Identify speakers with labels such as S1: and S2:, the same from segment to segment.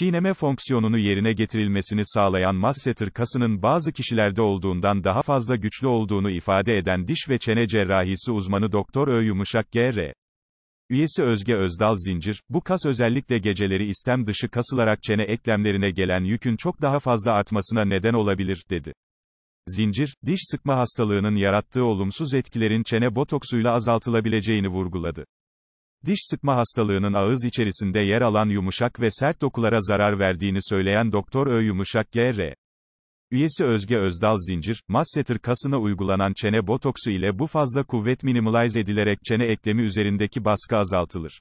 S1: çiğneme fonksiyonunu yerine getirilmesini sağlayan masseter kasının bazı kişilerde olduğundan daha fazla güçlü olduğunu ifade eden diş ve çene cerrahisi uzmanı Doktor Ö Yumuşak GR. Üyesi Özge Özdal Zincir, bu kas özellikle geceleri istem dışı kasılarak çene eklemlerine gelen yükün çok daha fazla artmasına neden olabilir, dedi. Zincir, diş sıkma hastalığının yarattığı olumsuz etkilerin çene botoksuyla azaltılabileceğini vurguladı. Diş sıkma hastalığının ağız içerisinde yer alan yumuşak ve sert dokulara zarar verdiğini söyleyen Doktor Ö Yumuşak G.R. Üyesi Özge Özdal Zincir, masseter kasına uygulanan çene botoksu ile bu fazla kuvvet minimalize edilerek çene eklemi üzerindeki baskı azaltılır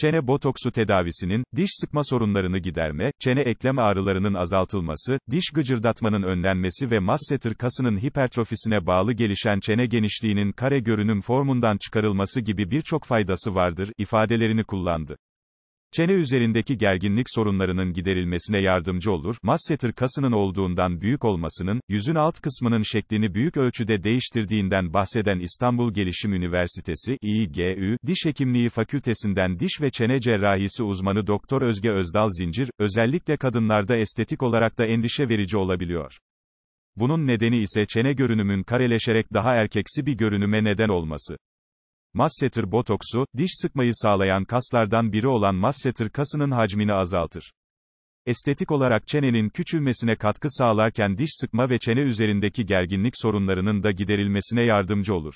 S1: çene botoksu tedavisinin, diş sıkma sorunlarını giderme, çene eklem ağrılarının azaltılması, diş gıcırdatmanın önlenmesi ve masseter kasının hipertrofisine bağlı gelişen çene genişliğinin kare görünüm formundan çıkarılması gibi birçok faydası vardır, ifadelerini kullandı. Çene üzerindeki gerginlik sorunlarının giderilmesine yardımcı olur. Masseter kasının olduğundan büyük olmasının, yüzün alt kısmının şeklini büyük ölçüde değiştirdiğinden bahseden İstanbul Gelişim Üniversitesi İGÜ Diş Hekimliği Fakültesinden diş ve çene cerrahisi uzmanı Doktor Özge Özdal Zincir, özellikle kadınlarda estetik olarak da endişe verici olabiliyor. Bunun nedeni ise çene görünümün kareleşerek daha erkeksi bir görünüme neden olması. Masseter botoksu, diş sıkmayı sağlayan kaslardan biri olan masseter kasının hacmini azaltır. Estetik olarak çenenin küçülmesine katkı sağlarken diş sıkma ve çene üzerindeki gerginlik sorunlarının da giderilmesine yardımcı olur.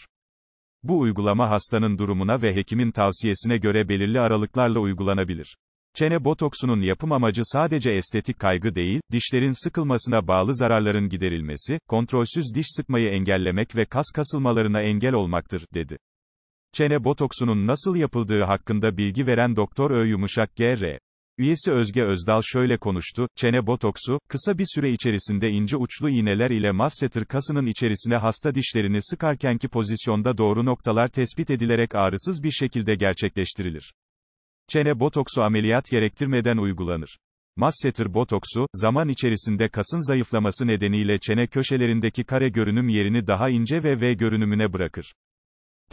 S1: Bu uygulama hastanın durumuna ve hekimin tavsiyesine göre belirli aralıklarla uygulanabilir. Çene botoksunun yapım amacı sadece estetik kaygı değil, dişlerin sıkılmasına bağlı zararların giderilmesi, kontrolsüz diş sıkmayı engellemek ve kas kasılmalarına engel olmaktır, dedi çene botoksunun nasıl yapıldığı hakkında bilgi veren Doktor Ö Yumuşak GR. Üyesi Özge Özdal şöyle konuştu, çene botoksu, kısa bir süre içerisinde ince uçlu iğneler ile masseter kasının içerisine hasta dişlerini sıkarkenki pozisyonda doğru noktalar tespit edilerek ağrısız bir şekilde gerçekleştirilir. Çene botoksu ameliyat gerektirmeden uygulanır. Masseter botoksu, zaman içerisinde kasın zayıflaması nedeniyle çene köşelerindeki kare görünüm yerini daha ince ve V görünümüne bırakır.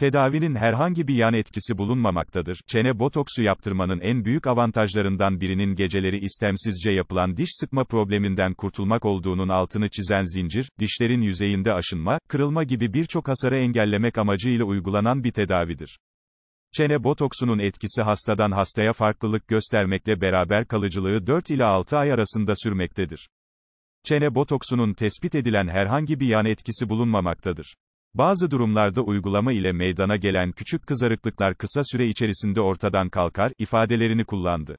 S1: Tedavinin herhangi bir yan etkisi bulunmamaktadır. Çene botoksu yaptırmanın en büyük avantajlarından birinin geceleri istemsizce yapılan diş sıkma probleminden kurtulmak olduğunun altını çizen zincir, dişlerin yüzeyinde aşınma, kırılma gibi birçok hasarı engellemek amacıyla uygulanan bir tedavidir. Çene botoksunun etkisi hastadan hastaya farklılık göstermekle beraber kalıcılığı 4 ila 6 ay arasında sürmektedir. Çene botoksunun tespit edilen herhangi bir yan etkisi bulunmamaktadır. Bazı durumlarda uygulama ile meydana gelen küçük kızarıklıklar kısa süre içerisinde ortadan kalkar ifadelerini kullandı.